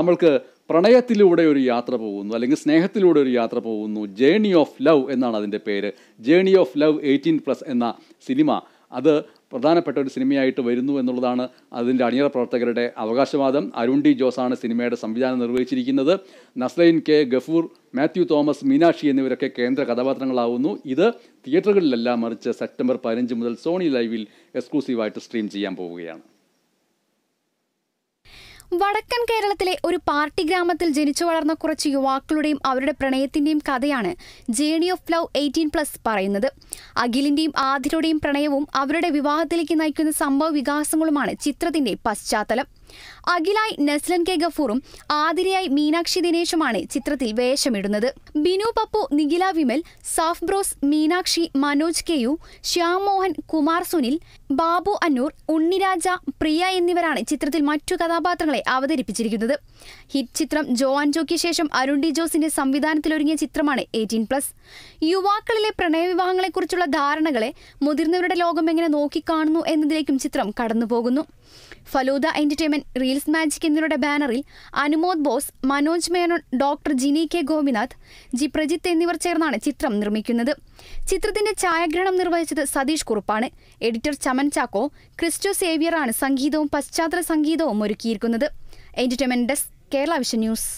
നമ്മൾക്ക് പ്രണയത്തിലൂടെ ഒരു യാത്ര പോകുന്നു അല്ലെങ്കിൽ സ്നേഹത്തിലൂടെ ഒരു യാത്ര പോകുന്നു ജേണി ഓഫ് ലവ് എന്നാണ് അതിൻ്റെ പേര് journey of love eighteen plus എന്ന സിനിമ അത് പ്രധാനപ്പെട്ട ഒരു സിനിമയായിട്ട് വരുന്നു എന്നുള്ളതാണ് അതിൻ്റെ അണിയറ പ്രവർത്തകരുടെ അവകാശവാദം അരുൺ ഡി ജോസാണ് സിനിമയുടെ സംവിധാനം നിർവഹിച്ചിരിക്കുന്നത് നസ്ലൈൻ കെ ഗഫൂർ മാത്യു തോമസ് മീനാക്ഷി എന്നിവരൊക്കെ കേന്ദ്ര കഥാപാത്രങ്ങളാവുന്നു ഇത് തിയേറ്ററുകളിലല്ല മറിച്ച് സെപ്റ്റംബർ പതിനഞ്ച് മുതൽ സോണി ലൈവിൽ എക്സ്ക്ലൂസീവായിട്ട് സ്ട്രീം ചെയ്യാൻ പോവുകയാണ് വടക്കൻ കേരളത്തിലെ ഒരു പാർട്ടി ഗ്രാമത്തിൽ ജനിച്ചു വളർന്ന കുറച്ച് യുവാക്കളുടെയും അവരുടെ പ്രണയത്തിന്റെയും കഥയാണ് journey of love eighteen plus പറയുന്നത് അഖിലിന്റെയും ആതിരയുടെയും പ്രണയവും അവരുടെ വിവാഹത്തിലേക്ക് നയിക്കുന്ന സംഭവ വികാസങ്ങളുമാണ് ചിത്രത്തിന്റെ പശ്ചാത്തലം അഖിലായി നസ്ലൻ കെ ഗഫൂറും ആതിരയായി മീനാക്ഷി ദിനേശുമാണ് ചിത്രത്തിൽ വേഷമിടുന്നത് ബിനു പപ്പു നിഖില വിമൽ സാഫ് ബ്രോസ് മീനാക്ഷി മനോജ് കെയു ശ്യാം മോഹൻ കുമാർ സുനിൽ ബാബു അന്നൂർ ഉണ്ണിരാജ പ്രിയ എന്നിവരാണ് ചിത്രത്തിൽ മറ്റു കഥാപാത്രങ്ങളെ അവതരിപ്പിച്ചിരിക്കുന്നത് ഹിറ്റ് ചിത്രം ജോ ആൻജോയ്ക്ക് ശേഷം അരുൺ ഡി ജോസിന്റെ സംവിധാനത്തിലൊരുങ്ങിയ ചിത്രമാണ് എയ്റ്റീൻ പ്ലസ് യുവാക്കളിലെ പ്രണയവിവാഹങ്ങളെക്കുറിച്ചുള്ള ധാരണകളെ മുതിർന്നവരുടെ ലോകം എങ്ങനെ നോക്കിക്കാണുന്നു എന്നതിലേക്കും ചിത്രം കടന്നുപോകുന്നു Falooda entertainment Raman reels magic എന്നിവരുടെ ബാനറിൽ Anumod Bose Manoj Menon doctor Jini K Gopinath G Prajith എന്നിവർ ചേർന്നാണ് ചിത്രം നിർമ്മിക്കുന്നത് ചിത്രത്തിന്റെ ഛായാഗ്രഹണം നിർവഹിച്ചത് സതീഷ് കുറുപ്പാണ് എഡിറ്റർ ചമൻ ചാക്കോ ക്രിസ്റ്റോ സേവിയറാണ് സംഗീതവും പശ്ചാത്തല സംഗീതവും ഒരുക്കിയിരിക്കുന്നത് entertainment desk Kerala vision news